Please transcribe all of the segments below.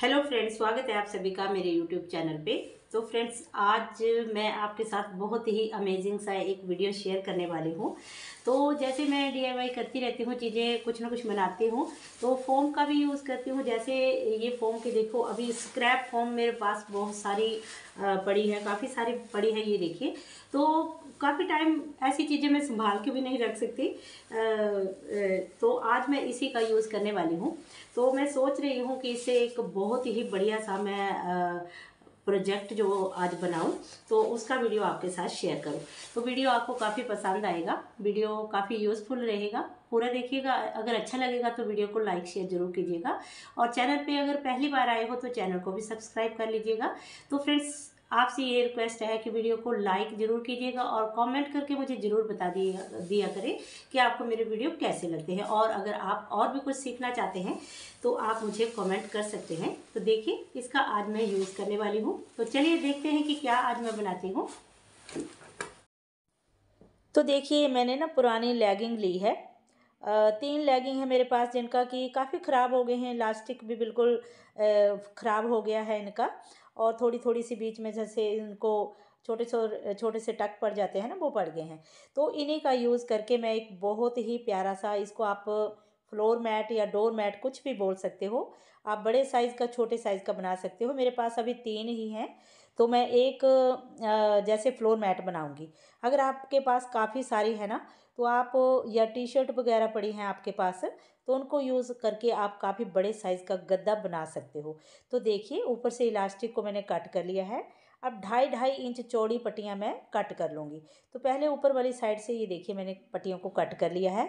hello friends स्वागत है आप सभी का मेरे यूट्यूब चैनल पे तो फ्रेंड्स आज मैं आपके साथ बहुत ही अमेजिंग सा एक वीडियो शेयर करने वाली हूँ तो जैसे मैं डीआईवाई करती रहती हूँ चीज़ें कुछ ना कुछ बनाती हूँ तो फोम का भी यूज़ करती हूँ जैसे ये फोम के देखो अभी स्क्रैप फोम मेरे पास बहुत सारी पड़ी है काफ़ी सारी पड़ी है ये देखिए तो काफ़ी टाइम ऐसी चीज़ें मैं संभाल के भी नहीं रख सकती आज मैं इसी का यूज़ करने वाली हूँ तो मैं सोच रही हूँ कि इसे एक बहुत ही बढ़िया सा मैं प्रोजेक्ट जो आज बनाऊँ तो उसका वीडियो आपके साथ शेयर करूँ तो वीडियो आपको काफ़ी पसंद आएगा वीडियो काफ़ी यूज़फुल रहेगा पूरा देखिएगा अगर अच्छा लगेगा तो वीडियो को लाइक शेयर जरूर कीजिएगा और चैनल पे अगर पहली बार आए हो तो चैनल को भी सब्सक्राइब कर लीजिएगा तो फ्रेंड्स आपसे ये रिक्वेस्ट है कि वीडियो को लाइक ज़रूर कीजिएगा और कमेंट करके मुझे ज़रूर बता दिया दिया करें कि आपको मेरे वीडियो कैसे लगते हैं और अगर आप और भी कुछ सीखना चाहते हैं तो आप मुझे कमेंट कर सकते हैं तो देखिए इसका आज मैं यूज़ करने वाली हूँ तो चलिए देखते हैं कि क्या आज मैं बनाती हूँ तो देखिए मैंने ना पुरानी लेगिंग ली है तीन लेगिंग है मेरे पास जिनका कि काफ़ी ख़राब हो गए हैं इलास्टिक भी बिल्कुल ख़राब हो गया है इनका और थोड़ी थोड़ी सी बीच में जैसे इनको छोटे छोटे छोटे से टक पड़ जाते हैं ना वो पड़ गए हैं तो इन्हीं का यूज़ करके मैं एक बहुत ही प्यारा सा इसको आप फ्लोर मैट या डोर मैट कुछ भी बोल सकते हो आप बड़े साइज़ का छोटे साइज़ का बना सकते हो मेरे पास अभी तीन ही हैं तो मैं एक जैसे फ्लोर मैट बनाऊंगी अगर आपके पास काफ़ी सारी है ना तो आप या टी शर्ट वगैरह पड़ी हैं आपके पास तो उनको यूज़ करके आप काफ़ी बड़े साइज़ का गद्दा बना सकते हो तो देखिए ऊपर से इलास्टिक को मैंने कट कर लिया है अब ढाई ढाई इंच चौड़ी पट्टियाँ मैं कट कर लूँगी तो पहले ऊपर वाली साइड से ये देखिए मैंने पट्टियों को कट कर लिया है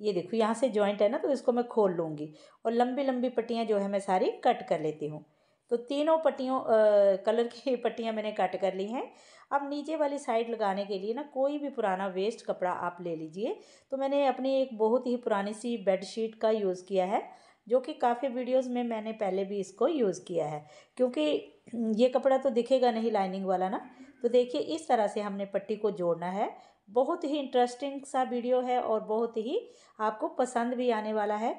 ये देखो यहाँ से जॉइंट है ना तो इसको मैं खोल लूँगी और लंबी लंबी पट्टियाँ जो है मैं सारी कट कर लेती हूँ तो तीनों पट्टियों कलर की पट्टियाँ मैंने कट कर ली हैं अब नीचे वाली साइड लगाने के लिए ना कोई भी पुराना वेस्ट कपड़ा आप ले लीजिए तो मैंने अपनी एक बहुत ही पुरानी सी बेडशीट का यूज़ किया है जो कि काफ़ी वीडियोस में मैंने पहले भी इसको यूज़ किया है क्योंकि ये कपड़ा तो दिखेगा नहीं लाइनिंग वाला ना तो देखिए इस तरह से हमने पट्टी को जोड़ना है बहुत ही इंटरेस्टिंग सा वीडियो है और बहुत ही आपको पसंद भी आने वाला है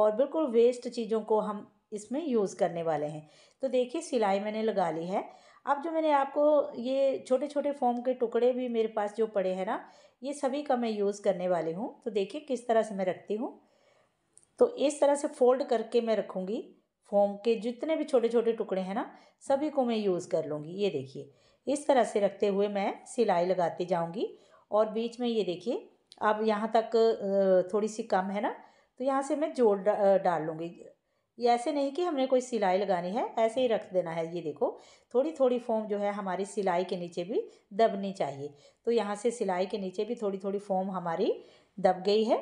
और बिल्कुल वेस्ट चीज़ों को हम इसमें यूज़ करने वाले हैं तो देखिए सिलाई मैंने लगा ली है अब जो मैंने आपको ये छोटे छोटे फोम के टुकड़े भी मेरे पास जो पड़े हैं ना ये सभी का मैं यूज़ करने वाली हूँ तो देखिए किस तरह से मैं रखती हूँ तो इस तरह से फोल्ड करके मैं रखूँगी फोम के जितने भी छोटे छोटे टुकड़े हैं ना सभी को मैं यूज़ कर लूँगी ये देखिए इस तरह से रखते हुए मैं सिलाई लगाती जाऊँगी और बीच में ये देखिए अब यहाँ तक थोड़ी सी कम है ना तो यहाँ से मैं जोड़ डाल लूँगी ये ऐसे नहीं कि हमने कोई सिलाई लगानी है ऐसे ही रख देना है ये देखो थोड़ी थोड़ी फोम जो है हमारी सिलाई के नीचे भी दबनी चाहिए तो यहाँ से सिलाई के नीचे भी थोड़ी थोड़ी फोम हमारी दब गई है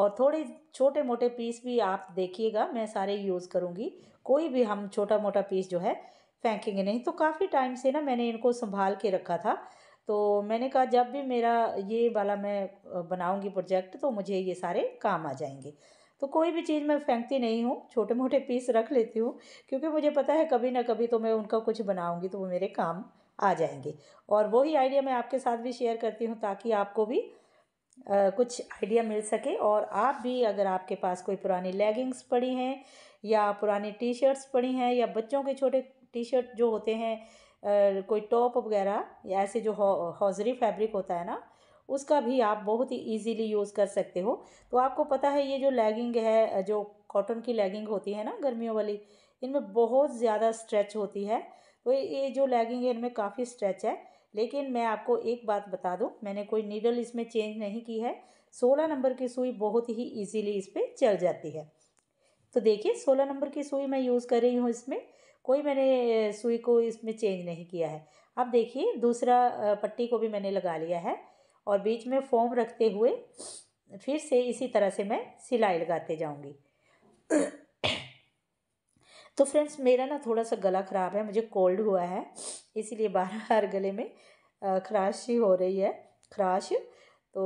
और थोड़े छोटे मोटे पीस भी आप देखिएगा मैं सारे यूज़ करूँगी कोई भी हम छोटा मोटा पीस जो है फेंकेंगे नहीं तो काफ़ी टाइम से ना मैंने इनको संभाल के रखा था तो मैंने कहा जब भी मेरा ये वाला मैं बनाऊँगी प्रोजेक्ट तो मुझे ये सारे काम आ जाएंगे तो कोई भी चीज़ मैं फेंकती नहीं हूँ छोटे मोटे पीस रख लेती हूँ क्योंकि मुझे पता है कभी ना कभी तो मैं उनका कुछ बनाऊँगी तो वो मेरे काम आ जाएंगे और वही आइडिया मैं आपके साथ भी शेयर करती हूँ ताकि आपको भी आ, कुछ आइडिया मिल सके और आप भी अगर आपके पास कोई पुरानी लेगिंग्स पड़ी हैं या पुरानी टी शर्ट्स पड़ी हैं या बच्चों के छोटे टी शर्ट जो होते हैं आ, कोई टॉप वगैरह या ऐसे जो हौजरी फैब्रिक होता है ना उसका भी आप बहुत ही ईजीली यूज़ कर सकते हो तो आपको पता है ये जो लैगिंग है जो कॉटन की लैगिंग होती है ना गर्मियों वाली इनमें बहुत ज़्यादा स्ट्रेच होती है तो ये जो लैगिंग है इनमें काफ़ी स्ट्रेच है लेकिन मैं आपको एक बात बता दूँ मैंने कोई नीडल इसमें चेंज नहीं की है सोलह नंबर की सुई बहुत ही ईजीली इस पर चल जाती है तो देखिए सोलह नंबर की सुई मैं यूज़ कर रही हूँ इसमें कोई मैंने सुई को इसमें चेंज नहीं किया है अब देखिए दूसरा पट्टी को भी मैंने लगा लिया है और बीच में फोम रखते हुए फिर से इसी तरह से मैं सिलाई लगाते जाऊंगी तो फ्रेंड्स मेरा ना थोड़ा सा गला ख़राब है मुझे कोल्ड हुआ है इसीलिए बार बार गले में खराश ही हो रही है खराश तो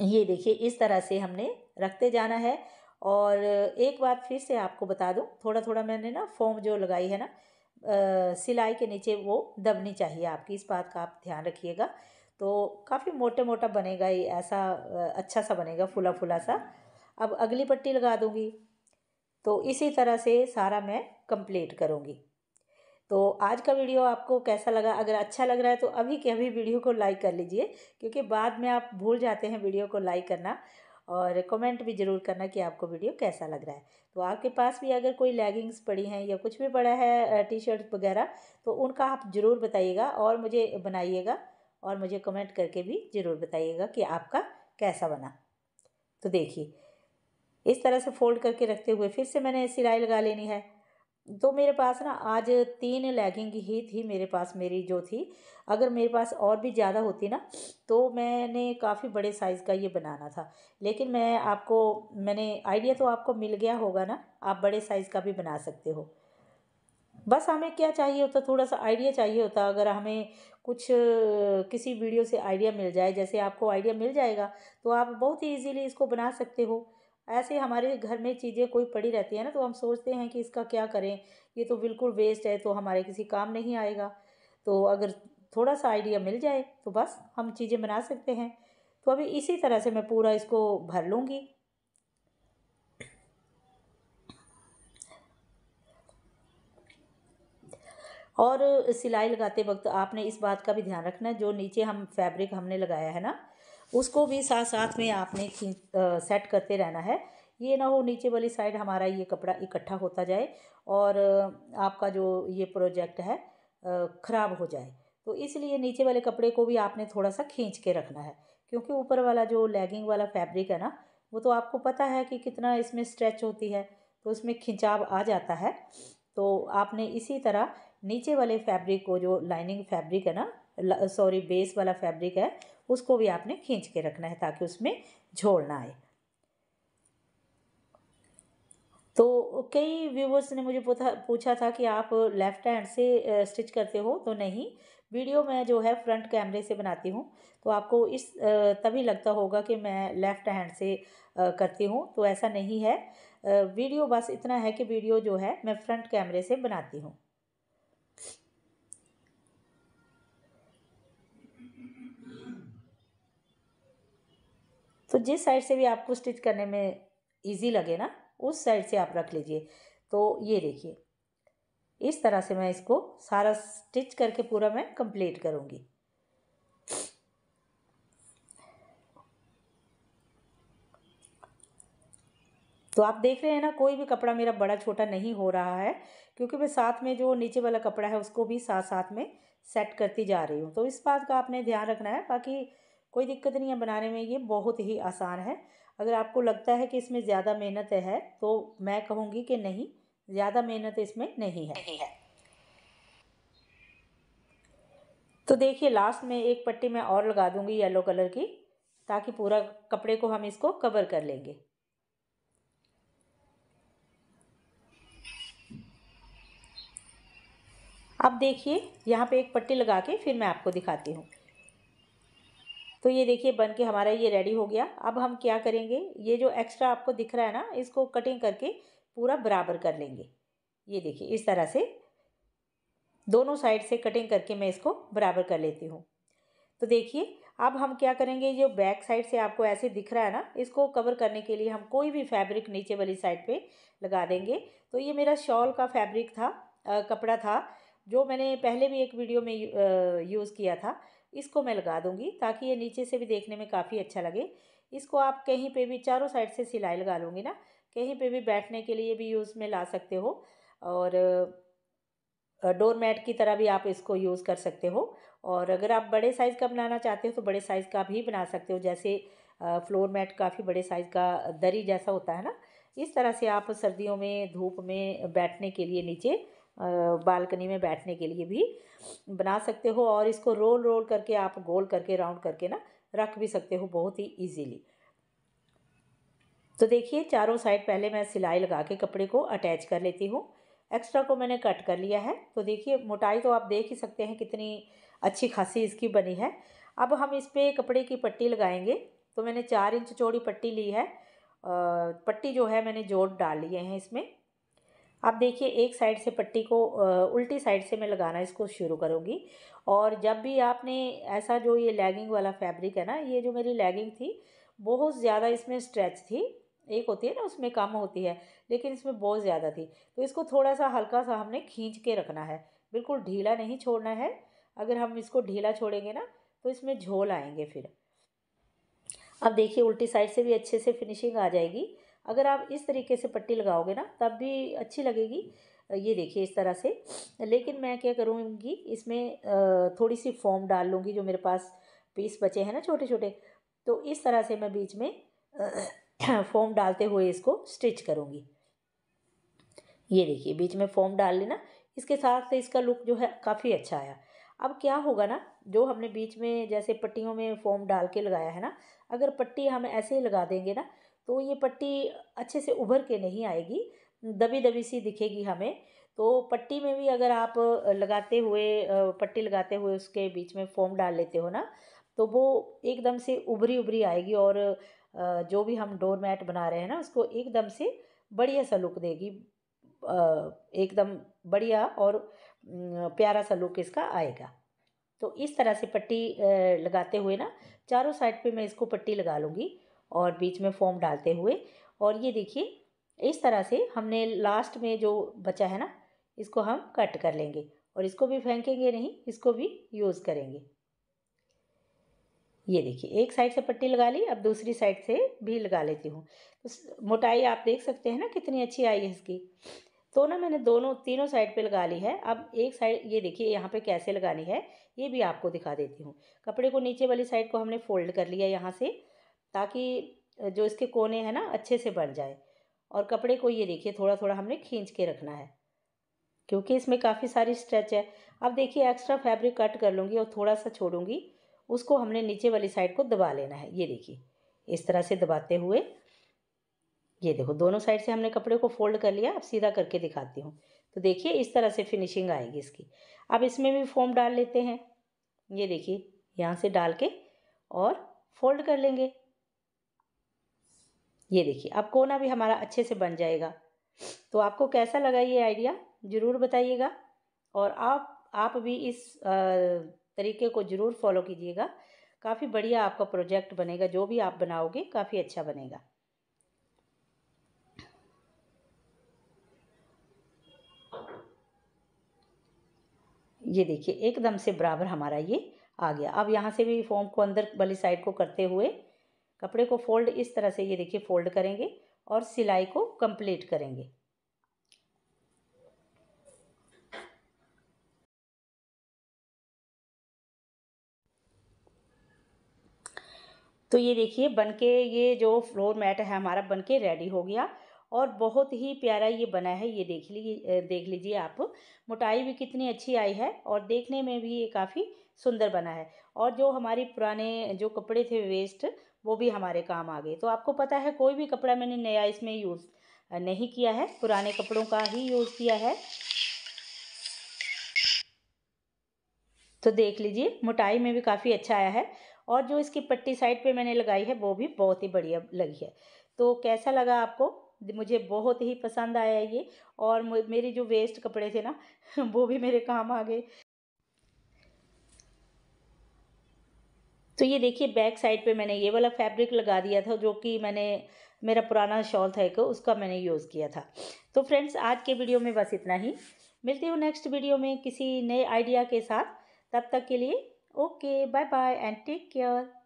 ये देखिए इस तरह से हमने रखते जाना है और एक बात फिर से आपको बता दूं थोड़ा थोड़ा मैंने ना फोम जो लगाई है ना सिलाई के नीचे वो दबनी चाहिए आपकी इस बात का आप ध्यान रखिएगा तो काफ़ी मोटा मोटा बनेगा ये ऐसा अच्छा सा बनेगा फुला फुला सा अब अगली पट्टी लगा दूँगी तो इसी तरह से सारा मैं कंप्लीट करूँगी तो आज का वीडियो आपको कैसा लगा अगर अच्छा लग रहा है तो अभी के अभी वीडियो को लाइक कर लीजिए क्योंकि बाद में आप भूल जाते हैं वीडियो को लाइक करना और कमेंट भी ज़रूर करना कि आपको वीडियो कैसा लग रहा है तो आपके पास भी अगर कोई लेगिंग्स पड़ी हैं या कुछ भी पड़ा है टी शर्ट वगैरह तो उनका आप ज़रूर बताइएगा और मुझे बनाइएगा और मुझे कमेंट करके भी ज़रूर बताइएगा कि आपका कैसा बना तो देखिए इस तरह से फोल्ड करके रखते हुए फिर से मैंने सिलाई लगा लेनी है तो मेरे पास ना आज तीन लैगिंग ही थी मेरे पास मेरी जो थी अगर मेरे पास और भी ज़्यादा होती ना तो मैंने काफ़ी बड़े साइज़ का ये बनाना था लेकिन मैं आपको मैंने आइडिया तो आपको मिल गया होगा ना आप बड़े साइज़ का भी बना सकते हो बस हमें क्या चाहिए होता थोड़ा सा आइडिया चाहिए होता अगर हमें कुछ किसी वीडियो से आइडिया मिल जाए जैसे आपको आइडिया मिल जाएगा तो आप बहुत ही ईजीली इसको बना सकते हो ऐसे हमारे घर में चीज़ें कोई पड़ी रहती है ना तो हम सोचते हैं कि इसका क्या करें ये तो बिल्कुल वेस्ट है तो हमारे किसी काम नहीं आएगा तो अगर थोड़ा सा आइडिया मिल जाए तो बस हम चीज़ें बना सकते हैं तो अभी इसी तरह से मैं पूरा इसको भर लूँगी और सिलाई लगाते वक्त आपने इस बात का भी ध्यान रखना है जो नीचे हम फैब्रिक हमने लगाया है ना उसको भी साथ साथ में आपने खींच सेट करते रहना है ये ना हो नीचे वाली साइड हमारा ये कपड़ा इकट्ठा होता जाए और आपका जो ये प्रोजेक्ट है ख़राब हो जाए तो इसलिए नीचे वाले कपड़े को भी आपने थोड़ा सा खींच के रखना है क्योंकि ऊपर वाला जो लेगिंग वाला फैब्रिक है ना वो तो आपको पता है कि कितना इसमें स्ट्रेच होती है तो इसमें खिंचाव आ जाता है तो आपने इसी तरह नीचे वाले फैब्रिक को जो लाइनिंग फैब्रिक है ना सॉरी बेस वाला फैब्रिक है उसको भी आपने खींच के रखना है ताकि उसमें झोल ना आए तो कई व्यूवर्स ने मुझे पूछा पूछा था कि आप लेफ़्ट हैंड से स्टिच करते हो तो नहीं वीडियो मैं जो है फ्रंट कैमरे से बनाती हूँ तो आपको इस तभी लगता होगा कि मैं लेफ़्ट हैंड से करती हूँ तो ऐसा नहीं है वीडियो बस इतना है कि वीडियो जो है मैं फ्रंट कैमरे से बनाती हूँ तो जिस साइड से भी आपको स्टिच करने में ईजी लगे ना उस साइड से आप रख लीजिए तो ये देखिए इस तरह से मैं इसको सारा स्टिच करके पूरा मैं कंप्लीट करूँगी तो आप देख रहे हैं ना कोई भी कपड़ा मेरा बड़ा छोटा नहीं हो रहा है क्योंकि मैं साथ में जो नीचे वाला कपड़ा है उसको भी साथ साथ में सेट करती जा रही हूँ तो इस बात का आपने ध्यान रखना है बाकी कोई दिक्कत नहीं है बनाने में ये बहुत ही आसान है अगर आपको लगता है कि इसमें ज़्यादा मेहनत है तो मैं कहूँगी कि नहीं ज़्यादा मेहनत इसमें नहीं है नहीं है तो देखिए लास्ट में एक पट्टी मैं और लगा दूंगी येलो कलर की ताकि पूरा कपड़े को हम इसको कवर कर लेंगे अब देखिए यहाँ पे एक पट्टी लगा के फिर मैं आपको दिखाती हूँ तो ये देखिए बन के हमारा ये रेडी हो गया अब हम क्या करेंगे ये जो एक्स्ट्रा आपको दिख रहा है ना इसको कटिंग करके पूरा बराबर कर लेंगे ये देखिए इस तरह से दोनों साइड से कटिंग करके मैं इसको बराबर कर लेती हूँ तो देखिए अब हम क्या करेंगे जो बैक साइड से आपको ऐसे दिख रहा है ना इसको कवर करने के लिए हम कोई भी फैब्रिक नीचे वाली साइड पे लगा देंगे तो ये मेरा शॉल का फैब्रिक था आ, कपड़ा था जो मैंने पहले भी एक वीडियो में यूज़ किया था इसको मैं लगा दूँगी ताकि ये नीचे से भी देखने में काफ़ी अच्छा लगे इसको आप कहीं पे भी चारों साइड से सिलाई लगा लूँगी ना कहीं पे भी बैठने के लिए भी यूज़ में ला सकते हो और डोर मैट की तरह भी आप इसको यूज़ कर सकते हो और अगर आप बड़े साइज़ का बनाना चाहते हो तो बड़े साइज़ का भी बना सकते हो जैसे फ्लोर मैट काफ़ी बड़े साइज़ का दरी जैसा होता है ना इस तरह से आप सर्दियों में धूप में बैठने के लिए नीचे बालकनी में बैठने के लिए भी बना सकते हो और इसको रोल रोल करके आप गोल करके राउंड करके ना रख भी सकते हो बहुत ही ईजीली तो देखिए चारों साइड पहले मैं सिलाई लगा के कपड़े को अटैच कर लेती हूँ एक्स्ट्रा को मैंने कट कर लिया है तो देखिए मोटाई तो आप देख ही सकते हैं कितनी अच्छी खासी इसकी बनी है अब हम इस पर कपड़े की पट्टी लगाएंगे तो मैंने चार इंच चौड़ी पट्टी ली है पट्टी जो है मैंने जोड़ डाल लिए हैं इसमें अब देखिए एक साइड से पट्टी को उल्टी साइड से मैं लगाना इसको शुरू करूँगी और जब भी आपने ऐसा जो ये लैगिंग वाला फैब्रिक है ना ये जो मेरी लैगिंग थी बहुत ज़्यादा इसमें स्ट्रेच थी एक होती है ना उसमें कम होती है लेकिन इसमें बहुत ज़्यादा थी तो इसको थोड़ा सा हल्का सा हमने खींच के रखना है बिल्कुल ढीला नहीं छोड़ना है अगर हम इसको ढीला छोड़ेंगे ना तो इसमें झोल आएंगे फिर अब देखिए उल्टी साइड से भी अच्छे से फिनिशिंग आ जाएगी अगर आप इस तरीके से पट्टी लगाओगे ना तब भी अच्छी लगेगी ये देखिए इस तरह से लेकिन मैं क्या करूँगी इसमें थोड़ी सी फॉर्म डाल लूँगी जो मेरे पास पीस बचे हैं ना छोटे छोटे तो इस तरह से मैं बीच में फॉर्म डालते हुए इसको स्टिच करूँगी ये देखिए बीच में फॉर्म डाल लेना इसके साथ से इसका लुक जो है काफ़ी अच्छा आया अब क्या होगा ना जो हमने बीच में जैसे पट्टियों में फॉर्म डाल के लगाया है ना अगर पट्टी हम ऐसे ही लगा देंगे ना तो ये पट्टी अच्छे से उभर के नहीं आएगी दबी दबी सी दिखेगी हमें तो पट्टी में भी अगर आप लगाते हुए पट्टी लगाते हुए उसके बीच में फोम डाल लेते हो ना तो वो एकदम से उभरी उभरी आएगी और जो भी हम डोर मैट बना रहे हैं ना उसको एकदम से बढ़िया सा लुक देगी एकदम बढ़िया और प्यारा सा लुक इसका आएगा तो इस तरह से पट्टी लगाते हुए ना चारों साइड पे मैं इसको पट्टी लगा लूँगी और बीच में फॉर्म डालते हुए और ये देखिए इस तरह से हमने लास्ट में जो बचा है ना इसको हम कट कर लेंगे और इसको भी फेंकेंगे नहीं इसको भी यूज़ करेंगे ये देखिए एक साइड से पट्टी लगा ली अब दूसरी साइड से भी लगा लेती हूँ तो मोटाई आप देख सकते हैं ना कितनी अच्छी आई है इसकी तो ना मैंने दोनों तीनों साइड पे लगा ली है अब एक साइड ये देखिए यहाँ पे कैसे लगानी है ये भी आपको दिखा देती हूँ कपड़े को नीचे वाली साइड को हमने फोल्ड कर लिया यहाँ से ताकि जो इसके कोने हैं ना अच्छे से बन जाए और कपड़े को ये देखिए थोड़ा थोड़ा हमने खींच के रखना है क्योंकि इसमें काफ़ी सारी स्ट्रेच है अब देखिए एक्स्ट्रा फैब्रिक कट कर लूँगी और थोड़ा सा छोड़ूंगी उसको हमने नीचे वाली साइड को दबा लेना है ये देखिए इस तरह से दबाते हुए ये देखो दोनों साइड से हमने कपड़े को फोल्ड कर लिया अब सीधा करके दिखाती हूँ तो देखिए इस तरह से फिनिशिंग आएगी इसकी अब इसमें भी फोम डाल लेते हैं ये देखिए यहाँ से डाल के और फोल्ड कर लेंगे ये देखिए अब कोना भी हमारा अच्छे से बन जाएगा तो आपको कैसा लगा ये आइडिया ज़रूर बताइएगा और आप आप भी इस तरीके को ज़रूर फॉलो कीजिएगा काफ़ी बढ़िया आपका प्रोजेक्ट बनेगा जो भी आप बनाओगे काफ़ी अच्छा बनेगा ये देखिए एकदम से बराबर हमारा ये आ गया अब यहाँ से भी फॉर्म को अंदर वाली साइड को करते हुए कपड़े को फोल्ड इस तरह से ये देखिए फोल्ड करेंगे और सिलाई को कंप्लीट करेंगे तो ये देखिए बनके ये जो फ्लोर मैट है हमारा बनके रेडी हो गया और बहुत ही प्यारा ये बना है ये देख लीजिए देख लीजिए आप मोटाई भी कितनी अच्छी आई है और देखने में भी ये काफ़ी सुंदर बना है और जो हमारी पुराने जो कपड़े थे वेस्ट वो भी हमारे काम आ गए तो आपको पता है कोई भी कपड़ा मैंने नया इसमें यूज़ नहीं किया है पुराने कपड़ों का ही यूज़ किया है तो देख लीजिए मोटाई में भी काफ़ी अच्छा आया है और जो इसकी पट्टी साइड पे मैंने लगाई है वो भी बहुत ही बढ़िया लगी है तो कैसा लगा आपको मुझे बहुत ही पसंद आया ये और मेरी जो वेस्ट कपड़े थे ना वो भी मेरे काम आ गए तो ये देखिए बैक साइड पे मैंने ये वाला फैब्रिक लगा दिया था जो कि मैंने मेरा पुराना शॉल था एक उसका मैंने यूज़ किया था तो फ्रेंड्स आज के वीडियो में बस इतना ही मिलती हूँ नेक्स्ट वीडियो में किसी नए आइडिया के साथ तब तक के लिए okay bye bye and take care